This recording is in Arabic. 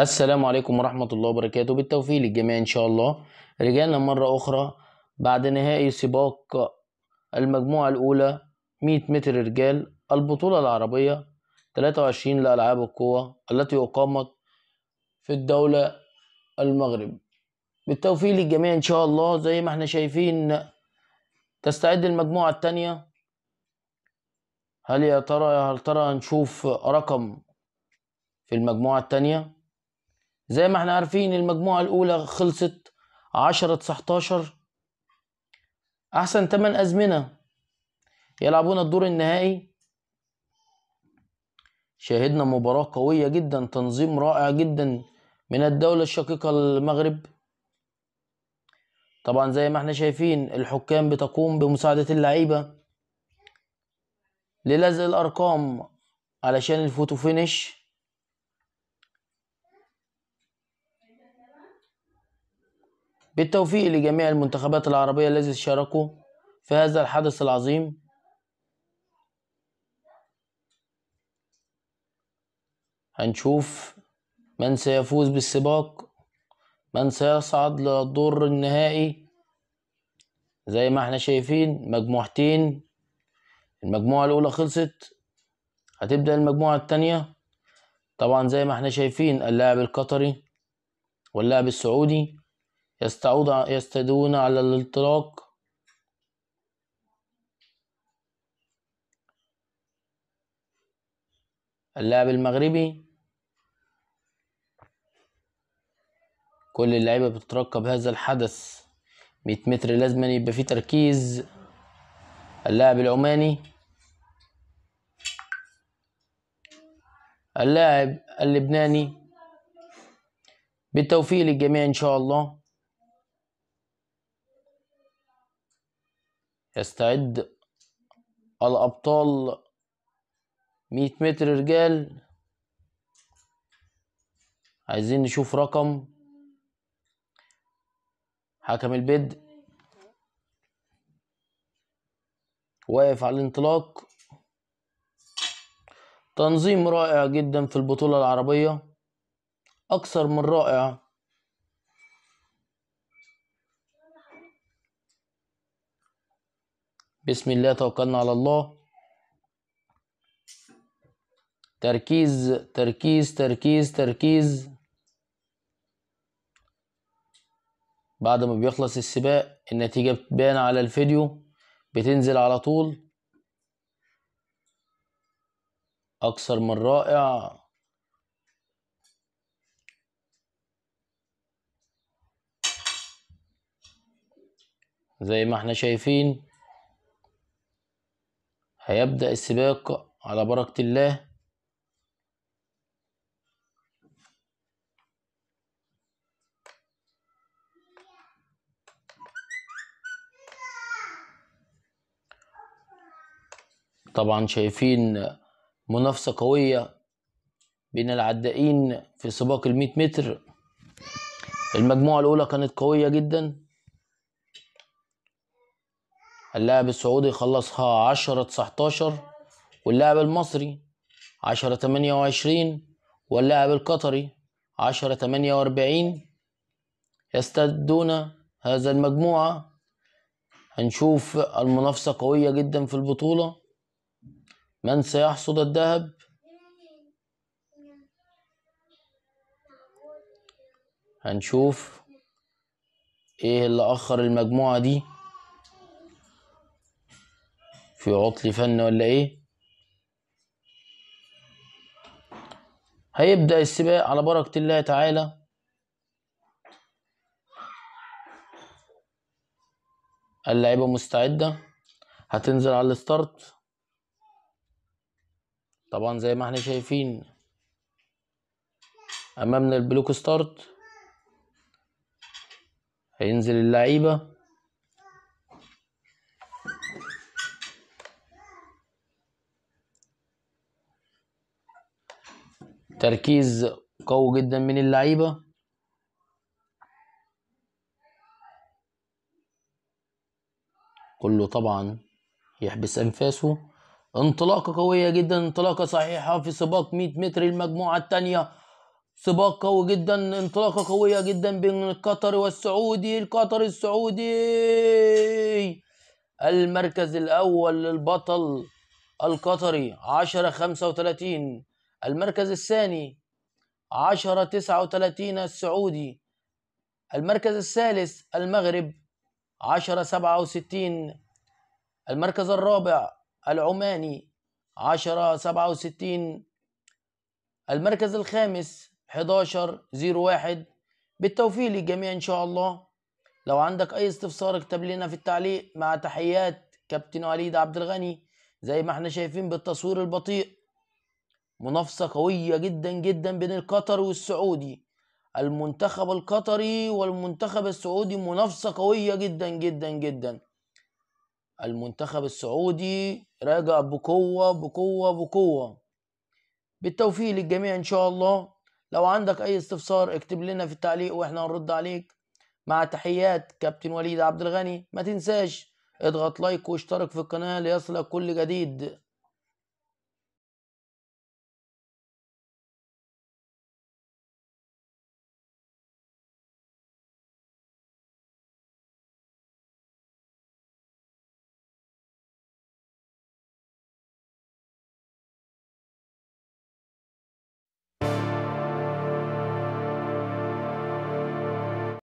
السلام عليكم ورحمة الله وبركاته بالتوفيق للجميع إن شاء الله رجعنا مرة أخرى بعد نهائي سباق المجموعة الأولى 100 متر رجال البطولة العربية 23 لألعاب القوى التي أقامت في الدولة المغرب بالتوفيق للجميع إن شاء الله زي ما احنا شايفين تستعد المجموعة التانية هل يا ترى هل ترى هنشوف رقم في المجموعة التانية زي ما احنا عارفين المجموعة الأولى خلصت عشرة تسعتاشر أحسن تمن أزمنة يلعبون الدور النهائي شاهدنا مباراة قوية جدا تنظيم رائع جدا من الدولة الشقيقة المغرب طبعا زي ما احنا شايفين الحكام بتقوم بمساعدة اللعيبة للزق الأرقام علشان الفوتو فينش بالتوفيق لجميع المنتخبات العربية الذي شاركوا في هذا الحدث العظيم هنشوف من سيفوز بالسباق من سيصعد للدور النهائي زي ما احنا شايفين مجموعتين المجموعة الأولى خلصت هتبدأ المجموعة التانية طبعا زي ما احنا شايفين اللاعب القطري واللاعب السعودي يستعود يستدون على الانطلاق اللاعب المغربي كل اللعيبة بتترقب هذا الحدث مية متر لازم يبقى فيه تركيز اللاعب العماني اللاعب اللبناني بالتوفيق للجميع ان شاء الله يستعد الأبطال مية متر رجال عايزين نشوف رقم حكم البدء واقف على الانطلاق تنظيم رائع جدا في البطولة العربية أكثر من رائع بسم الله توكلنا على الله تركيز تركيز تركيز تركيز بعد ما بيخلص السباق النتيجة بتبان على الفيديو بتنزل على طول أكثر من رائع زي ما احنا شايفين هيبدأ السباق على بركة الله طبعا شايفين منافسة قوية بين العدائين في سباق الميت متر المجموعة الأولى كانت قوية جدا اللاعب السعودي خلصها عشرة تسعتاشر واللاعب المصري عشرة تمانية وعشرين واللاعب القطري عشرة تمانية وأربعين يستبدون هذا المجموعة هنشوف المنافسة قوية جدا في البطولة من سيحصد الذهب هنشوف ايه اللي اخر المجموعة دي في عطل فني ولا ايه هيبدأ السباق على بركة الله تعالى اللعيبة مستعدة هتنزل على الستارت طبعا زي ما احنا شايفين امامنا البلوك ستارت هينزل اللعيبه تركيز قوي جدا من اللعيبه كله طبعا يحبس انفاسه انطلاقه قويه جدا انطلاقه صحيحه في سباق 100 متر المجموعه الثانيه سباق قوي جدا انطلاقه قويه جدا بين القطر والسعودي القطر السعودي المركز الاول للبطل القطري 10 35 المركز الثاني عشرة تسعة وتلاتين السعودي المركز الثالث المغرب عشرة سبعة وستين المركز الرابع العماني عشرة سبعة وستين المركز الخامس حداشر زيرو واحد بالتوفيق للجميع إن شاء الله لو عندك أي استفسار اكتب لنا في التعليق مع تحيات كابتن وليد عبد الغني زي ما احنا شايفين بالتصوير البطيء منافسة قوية جدا جدا بين القطر والسعودي المنتخب القطري والمنتخب السعودي منافسة قوية جدا جدا جدا المنتخب السعودي راجع بقوة بقوة بقوة بالتوفيق للجميع إن شاء الله لو عندك أي استفسار اكتب لنا في التعليق وإحنا هنرد عليك مع تحيات كابتن وليد عبد الغني ما تنساش اضغط لايك واشترك في القناة ليصلك كل جديد